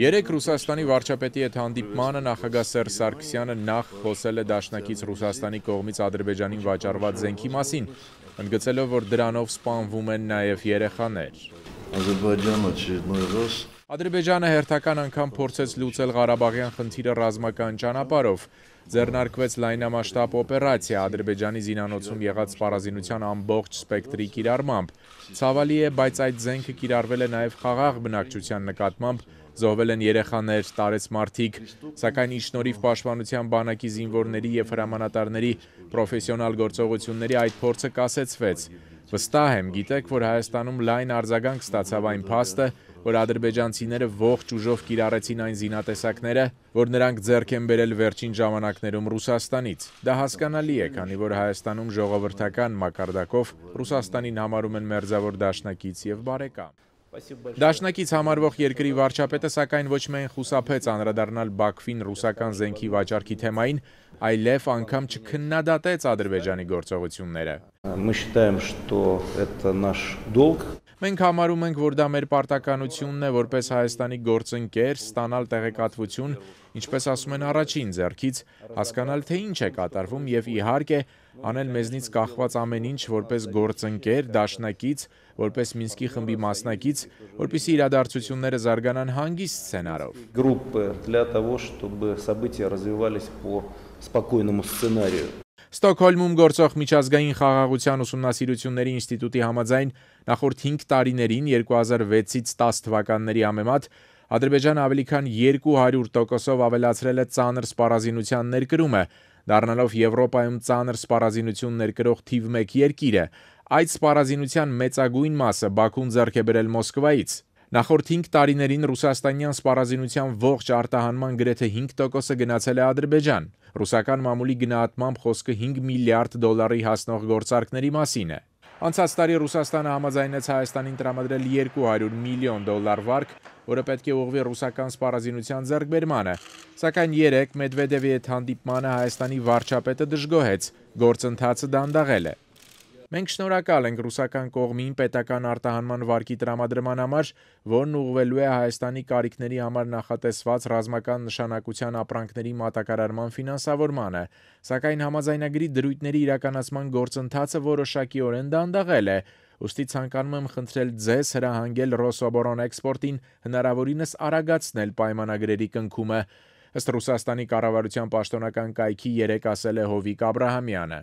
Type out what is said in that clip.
Երեք Ռուսաստանի վարչապետի հետ հանդիպմանը նախագահ Սերժ Սարգսյանը նախ խոսել է Դաշնակից Ռուսաստանի կողմից Ադրբեջանին վաճառված զենքի մասին, ընդգծելով, որ դրանով սպանվում են նաև երեխաներ։ Ադրբեջանը չնույն ռուս Ադրբեջանը հերթական անգամ փորձեց լուծել Ղարաբաղյան խնդիրը ռազմական ճանապարհով ձեռնարկվեց լայնամասշտաբ օպերացիա Ադրբեջանի զինանոցում եղած սպառազինության ամբողջ սպեկտրի կիրառմամբ։ Ցավալի է, բայց այդ զենքը կիրառվել է նաև խաղաղ բնակչության նկատմամբ, զոհվել են երեխաներ, տարեց մարդիկ, սակայն իշնորիվ պաշտպանության բանակի զինվորների եւ հրամանատարների պրոֆեսիոնալ գործողությունների այդ փորձը կասեցվեց։ Վստահ եմ, գիտեք, որ Հայաստանում լայն արձագանք ստացավ այն փաստը, որ ադրբեջանցիները ողջ ուժով կիրառեցին այն զինատեսակները, որ նրանք ձեռք են բերել վերջին ժամանակներում Ռուսաստանից։ Դա հասկանալի է, քանի որ Հայաստանում ժողովրդական մակարդակով Ռուսաստանին համարում են մերձավոր դաշնակից եւ բարեկամ։ Դաշնակից համարվող երկրի վարչապետը սակայն ոչ միայն խուսափեց անդրադառնալ Բաքվին ռուսական զենքի վաճառքի թեմային, այլև անգամ չքննադատեց Ադրբեջանի գործողությունները։ э, Мы считаем, что это наш долг Մենք համարում ենք, որ դա մեր պարտականությունն է որպես Հայաստանի գործընկեր ստանալ տեղեկատվություն, ինչպես ասում են առաջին ձեռքից, հասկանալ թե ինչ է կատարվում եւ իհարկե անել մեզնից կախված ամեն ինչ որպես գործընկեր, դաշնակից, որպես Մինսկի խմբի մասնակից, որպիսի իրադարձությունները զարգանան հանգիստ սցենարով։ Группы для того, чтобы события развивались по спокойному сценарию. Ստոկհոլմում գործող Միջազգային խաղաղության ուսումնասիրությունների ինստիտուտի համաձայն նախորդ 5 տարիներին 2006-ից 10 թվականների համեմատ Ադրբեջանը ավելի քան 200%-ով ավելացրել է ծանր սպառազինության ներկրումը, դառնալով Եվրոպայում ծանր սպառազինություն ներկրող թիվ 1 երկիրը։ Այդ սպառազինության մեծագույն մասը Բաքուն ձեռք է բերել Մոսկվայից։ Նախորդ 5 տարիներին ռուսաստանյան սպառազինության ողջ արտահանման գրեթե 5%-ը գնացել է Ադրբեջան։ Ռուսական մամուլի գնահատմամբ խոսքը 5 միլիարդ դոլարի հասնող գործարքների մասին է։ Անցած տարի Ռուսաստանը համաձայնեց Հայաստանին տրամադրել 200 միլիոն դոլար վարկ, որը պետք է ուղղվի ռուսական սպառազինության ձեռքբերմանը, սակայն 3 Մեդվեդևի հետ հանդիպմանը Հայաստանի վարչապետը դժգոհեց, գործընթացը դանդաղել է։ Մենք շնորհակալ ենք ռուսական կողմին պետական արտահանման վարկի տրամադրման համար, որն ուղղվելու է Հայաստանի կարիքների համար նախատեսված ռազմական նշանակության ապրանքների մատակարարման ֆինանսավորմանը, սակայն համաձայնագրի դրույթների իրականացման գործընթացը որոշակիորեն դանդաղել է։ Ուստի ցանկանում եմ խնդրել ձեզ հրահանգել Ռոսոբորոն էքսպորտին հնարավորինս արագացնել պայմանագրերի կնքումը, ըստ Ռուսաստանի կառավարության պաշտոնական կայքի 3 ասել է Հովիկ Աբ รา համյանը։